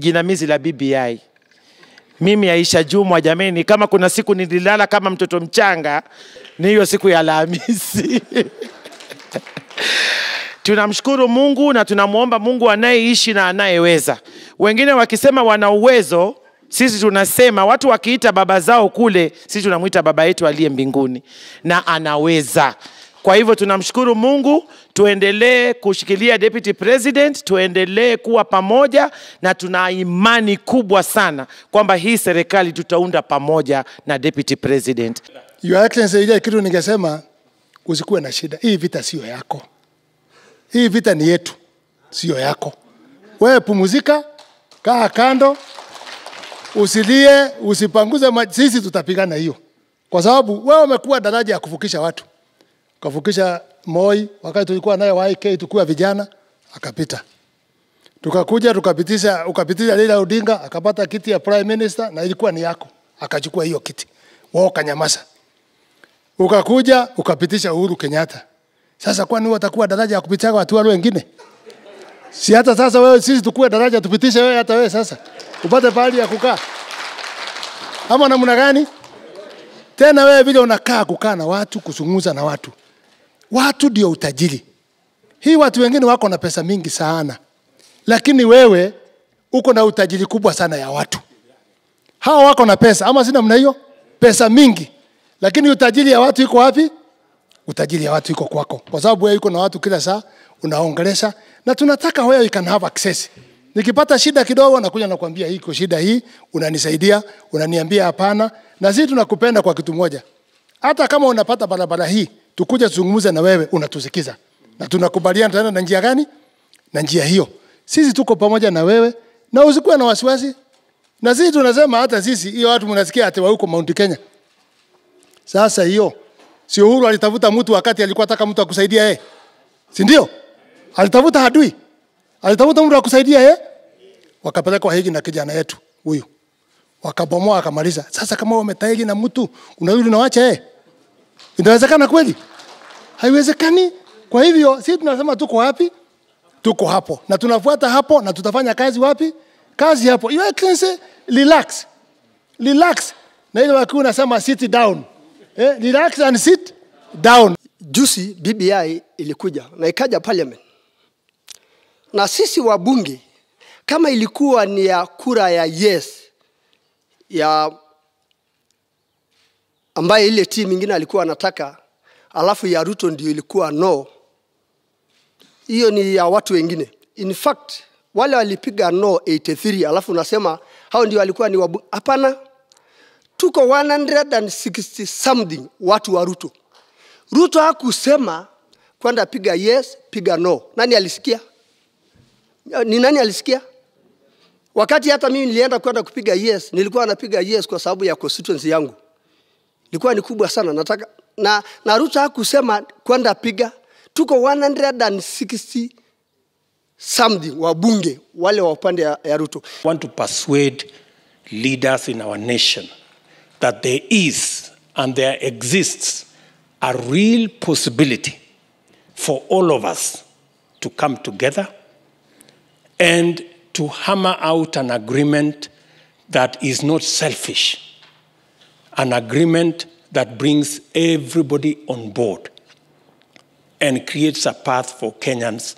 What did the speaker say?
jinamizi la BBI. Mimi Aisha Jumwa, jameni, kama kuna siku nililala kama mtoto mchanga ni hiyo siku ya Alhamisi. tunamshukuru Mungu na tunamwomba Mungu anayeishi na anayeweza. Wengine wakisema wana uwezo, sisi tunasema watu wakiita baba zao kule, sisi tunamwita baba yetu aliye mbinguni na anaweza. Kwa hivyo tunamshukuru Mungu, tuendelee kushikilia deputy president, tuendelee kuwa pamoja, na tuna imani kubwa sana kwamba hii serikali tutaunda pamoja na deputy president. Your Excellency, ile kitu ningesema, usikuwe na shida, hii vita siyo yako, hii vita ni yetu, siyo yako. Wewe pumuzika, kaa kando, usilie, usipanguze, sisi tutapigana hiyo, kwa sababu wewe umekuwa daraja ya kuvukisha watu kafukisha Moi wakati tulikuwa naye YK tukiwa vijana akapita. Tukakuja tukapitisha ukapitisha Raila Odinga akapata kiti ya prime minister na ilikuwa ni yako, akachukua hiyo kiti. Wao kanyamaza. Ukakuja ukapitisha Uhuru Kenyatta. Sasa kwani watakuwa daraja ya kupitia watu wale wengine? Si hata sasa wewe sisi tukue daraja tupitishe wewe hata wewe sasa upate pahali ya kukaa. Ama namna gani? Tena wewe vile unakaa kukaa na watu, kuzungumza na watu. Watu ndio utajiri. Hii watu wengine wako na pesa mingi sana, lakini wewe uko na utajiri kubwa sana ya watu. Hawa wako na pesa, ama si namna hiyo? Pesa mingi, lakini utajiri ya watu iko wapi? Utajiri ya watu iko kwako, kwa sababu wewe uko na watu kila saa unaongelesha, na tunataka wewe you can have access nikipata shida kidogo nakuja nakwambia hii iko shida hii, unanisaidia, unaniambia hapana, na sisi tunakupenda kwa kitu moja. Hata kama unapata barabara hii, tukuja tuzungumze na wewe, unatusikiza na tunakubaliana tena na njia gani? Na njia hiyo, sisi tuko pamoja na wewe, na usikuwe na wasiwasi. Na sisi tunasema hata sisi, hiyo watu mnasikia ati wa huko Mount Kenya. Sasa hiyo si Uhuru alitafuta mtu wakati alikuwa anataka mtu akusaidia yeye, si ndio? Alitafuta adui, alitafuta mtu akusaidia yeye, kwa Hague na kijana yetu huyu wakabomoa, akamaliza. Sasa kama wametahiri na mtu unarudi unawaacha wacha yeye, inawezekana kweli? haiwezekani. Kwa hivyo si tunasema tuko wapi? Tuko hapo na tunafuata hapo, na tutafanya kazi wapi? Kazi hapo. Your Excellency, relax, relax. Na ile wakuu nasema sit down, eh, relax and sit down. Juzi BBI ilikuja na ikaja parliament, na sisi wabunge kama ilikuwa ni ya kura ya yes ya ambaye ile timu nyingine alikuwa anataka alafu ya Ruto ndio ilikuwa no. Hiyo ni ya watu wengine. In fact, wale walipiga no 83 alafu unasema hao ndio walikuwa ni wabu. Hapana, tuko 160 something watu wa Ruto. Ruto hakusema kwenda piga yes, piga no. Nani alisikia? Ni nani alisikia? Wakati hata mimi nilienda kwenda kupiga yes, nilikuwa napiga yes kwa sababu ya constituency yangu. Ilikuwa ni kubwa sana, nataka na, na Ruto hakusema kwenda piga, tuko 160 something wabunge wale wa upande ya, ya Ruto. Want to persuade leaders in our nation that there is and there exists a real possibility for all of us to come together and to hammer out an agreement that is not selfish, an agreement that brings everybody on board and creates a path for Kenyans